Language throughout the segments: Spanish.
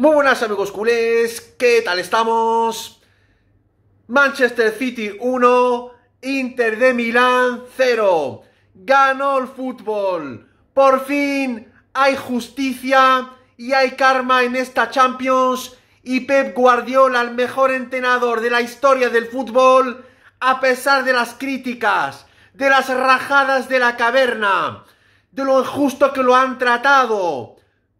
Muy buenas amigos culés, ¿qué tal estamos? Manchester City 1, Inter de Milán 0. Ganó el fútbol. Por fin hay justicia y hay karma en esta Champions y Pep Guardiola, el mejor entrenador de la historia del fútbol, a pesar de las críticas, de las rajadas de la caverna, de lo injusto que lo han tratado,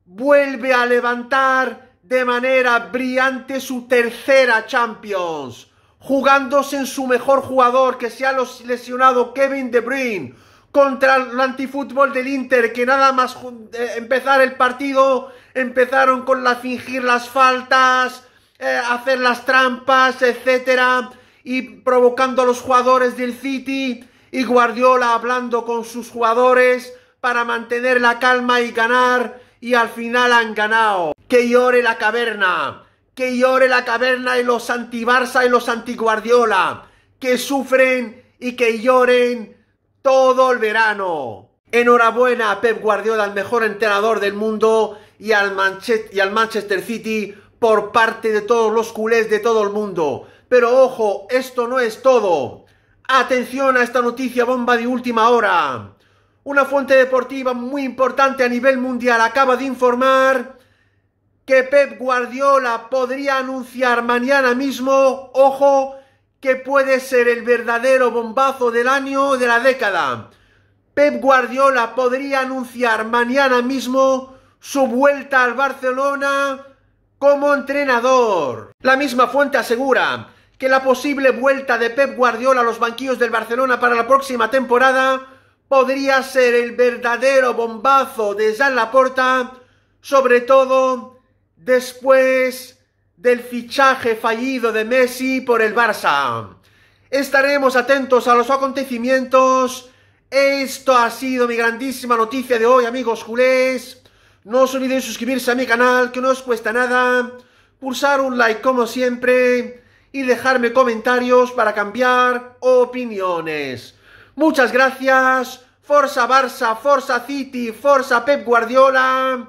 vuelve a levantar de manera brillante su tercera Champions, jugándose en su mejor jugador que se ha lesionado Kevin De Bruyne contra el antifútbol del Inter, que nada más eh, empezar el partido empezaron con la fingir las faltas, eh, hacer las trampas, etcétera, y provocando a los jugadores del City y Guardiola hablando con sus jugadores para mantener la calma y ganar y al final han ganado. Que llore la caverna. Que llore la caverna y los anti-Barça y los antiguardiola. Que sufren y que lloren todo el verano. Enhorabuena a Pep Guardiola, el mejor entrenador del mundo, y al Manchester City por parte de todos los culés de todo el mundo. Pero ojo, esto no es todo. Atención a esta noticia bomba de última hora. Una fuente deportiva muy importante a nivel mundial acaba de informar que Pep Guardiola podría anunciar mañana mismo, ojo, que puede ser el verdadero bombazo del año de la década. Pep Guardiola podría anunciar mañana mismo su vuelta al Barcelona como entrenador. La misma fuente asegura que la posible vuelta de Pep Guardiola a los banquillos del Barcelona para la próxima temporada podría ser el verdadero bombazo de Jean Laporta, sobre todo después del fichaje fallido de Messi por el Barça. Estaremos atentos a los acontecimientos. Esto ha sido mi grandísima noticia de hoy, amigos Jules, No os olvidéis suscribirse a mi canal, que no os cuesta nada. Pulsar un like como siempre. Y dejarme comentarios para cambiar opiniones. Muchas gracias. Forza Barça, Forza City, Forza Pep Guardiola